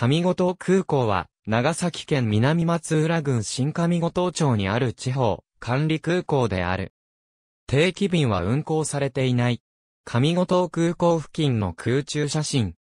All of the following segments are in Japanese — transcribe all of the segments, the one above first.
上五島空港は、長崎県南松浦郡新上五島町にある地方、管理空港である。定期便は運航されていない。上五島空港付近の空中写真。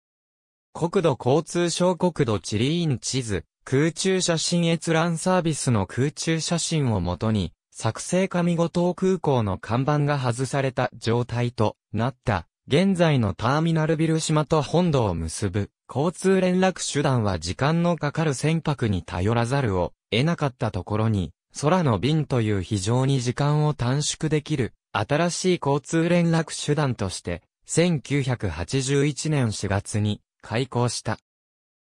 国土交通省国土地理院地図、空中写真閲覧サービスの空中写真をもとに、作成上五島空港の看板が外された状態となった、現在のターミナルビル島と本土を結ぶ。交通連絡手段は時間のかかる船舶に頼らざるを得なかったところに、空の便という非常に時間を短縮できる新しい交通連絡手段として、1981年4月に開港した。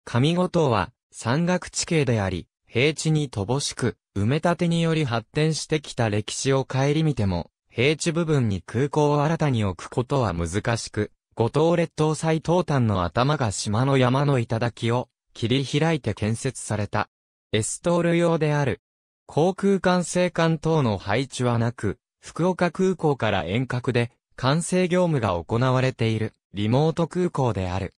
上五島は山岳地形であり、平地に乏しく、埋め立てにより発展してきた歴史を顧みても、平地部分に空港を新たに置くことは難しく、五島列島最東端の頭が島の山の頂を切り開いて建設された。エストール用である。航空管制官等の配置はなく、福岡空港から遠隔で管制業務が行われているリモート空港である。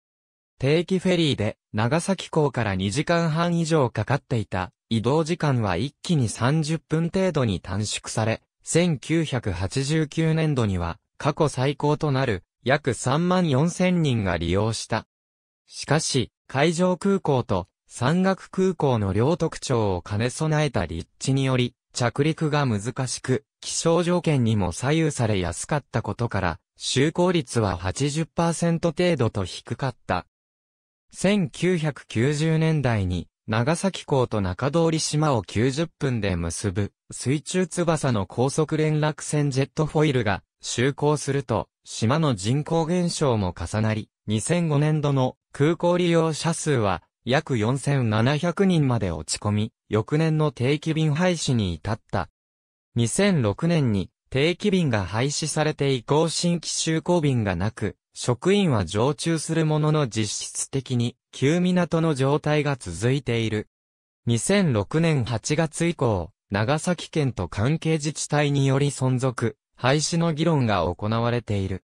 定期フェリーで長崎港から2時間半以上かかっていた移動時間は一気に30分程度に短縮され、1989年度には過去最高となる約3万4千人が利用した。しかし、海上空港と山岳空港の両特徴を兼ね備えた立地により、着陸が難しく、気象条件にも左右されやすかったことから、就航率は80%程度と低かった。1990年代に、長崎港と中通島を90分で結ぶ、水中翼の高速連絡船ジェットフォイルが、就航すると、島の人口減少も重なり、2005年度の空港利用者数は約4700人まで落ち込み、翌年の定期便廃止に至った。2006年に定期便が廃止されて以降新規就航便がなく、職員は常駐するものの実質的に旧港の状態が続いている。2006年8月以降、長崎県と関係自治体により存続、廃止の議論が行われている。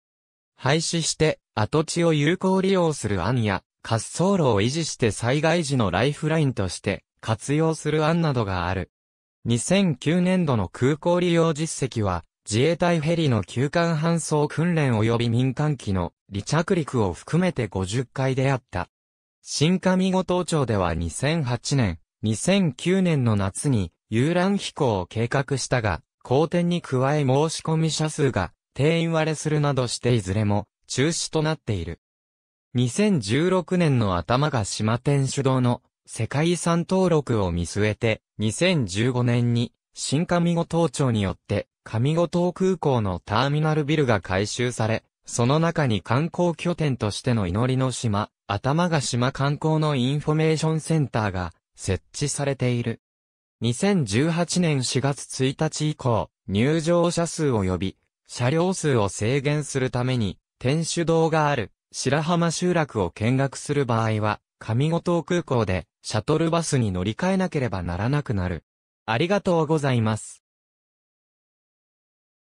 廃止して跡地を有効利用する案や滑走路を維持して災害時のライフラインとして活用する案などがある。2009年度の空港利用実績は自衛隊ヘリの急患搬送訓練及び民間機の離着陸を含めて50回であった。新上五島町では2008年、2009年の夏に遊覧飛行を計画したが、好転に加え申し込み者数が定員割れするなどしていずれも中止となっている。2016年の頭が島天主堂の世界遺産登録を見据えて、2015年に新上五島町によって上五島空港のターミナルビルが改修され、その中に観光拠点としての祈りの島、頭が島観光のインフォメーションセンターが設置されている。2018年4月1日以降、入場者数及び、車両数を制限するために、天主堂がある、白浜集落を見学する場合は、上五島空港で、シャトルバスに乗り換えなければならなくなる。ありがとうございます。